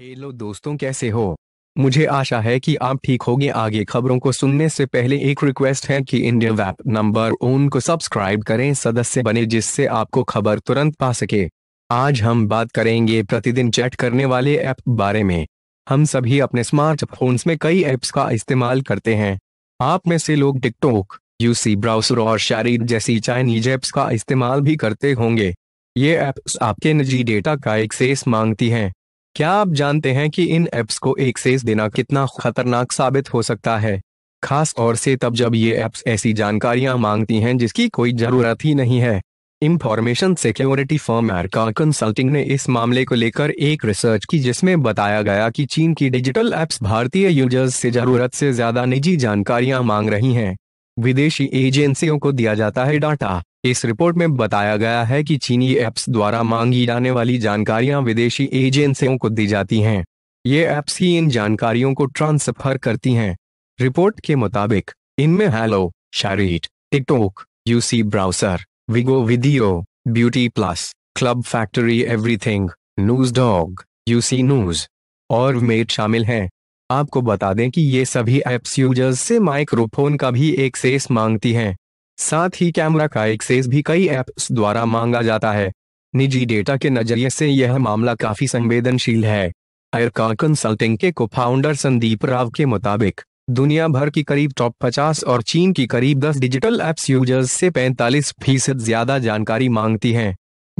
hello दोस्तों कैसे हो मुझे आशा है कि आप ठीक होंगे आगे खबरों को सुनने से पहले एक रिक्वेस्ट है कि इंडिया वैप नंबर ओन को सब्सक्राइब करें सदस्य बने जिससे आपको खबर तुरंत पा सके आज हम बात करेंगे प्रतिदिन चैट करने वाले ऐप बारे में हम सभी अपने स्मार्टफोन्स में कई ऐप्स का इस्तेमाल करते हैं आप में से लोग टिकटॉक यूसी ब्राउसर और शारीर जैसी चाइनीज ऐप्स का इस्तेमाल भी करते होंगे ये ऐप्स आपके निजी डेटा का एक्सेस मांगती हैं क्या आप जानते हैं कि इन ऐप्स को एक्सेस देना कितना खतरनाक साबित हो सकता है खास और से तब जब ये ऐप्स ऐसी जानकारियां मांगती हैं जिसकी कोई जरूरत ही नहीं है information security firm Arka consulting ने इस मामले को लेकर एक रिसर्च की जिसमें बताया गया कि चीन की डिजिटल ऐप्स भारतीय यूजर्स से जरूरत से ज्यादा निजी जानकारियां मांग रही हैं विदेशी एजेंसियों को दिया जाता है डाटा इस रिपोर्ट में बताया गया है कि चीनी ऐप्स द्वारा मांगी जाने वाली जानकारियां विदेशी एजेंसियों को दी जाती हैं ये ऐप्स ही इन जानकारियों को ट्रांसफर करती हैं रिपोर्ट के मुताबिक इनमें Helo SHAREit TikTok UC browser Vigo video beauty plus Club Factory everything news dog UC news और मेट शामिल हैं आपको बता दें कि ये सभी ऐप्स यूजर्स से माइक्रोफोन का भी एक्सेस मांगती हैं साथ ही कैमरा का एक्सेस भी कई ऐप्स द्वारा मांगा जाता है निजी डेटा के नजरिए से यह मामला काफी संवेदनशील है एयरका कंसल्टिंग के को फाउंडर संदीप राव के मुताबिक दुनिया भर की करीब टॉप 50 और चीन की करीब 10 डिजिटल एप्स यूजर्स से 45 फीसद ज्यादा जानकारी मांगती हैं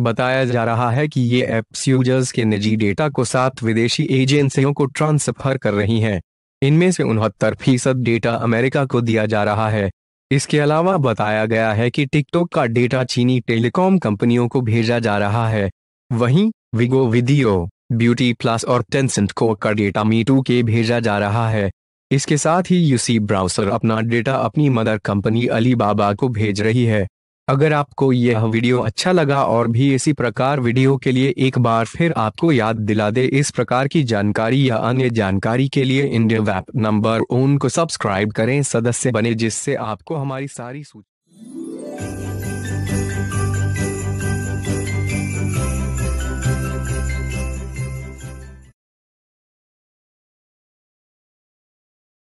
बताया जा रहा है कि ये एप्स यूजर्स के निजी डेटा को सात विदेशी एजेंसियों को ट्रांसफर कर रही हैं इनमें से उनहत्तर फीसद डेटा अमेरिका को दिया जा रहा है इसके अलावा बताया गया है कि टिकटॉक का डेटा चीनी टेलीकॉम कंपनियों को भेजा जा रहा है वहीं विगो वीडियो ब्यूटी प्लस और टेंसेंट को का डेटा मीटू के भेजा जा रहा है इसके साथ ही यूसी ब्राउसर अपना डेटा अपनी मदर कंपनी अलीबाबा को भेज रही है अगर आपको यह वीडियो अच्छा लगा और भी इसी प्रकार वीडियो के लिए एक बार फिर आपको याद दिला दे इस प्रकार की जानकारी या अन्य जानकारी के लिए इंडिया वैप नंबर उनको सब्सक्राइब करें सदस्य बने जिससे आपको हमारी सारी सूची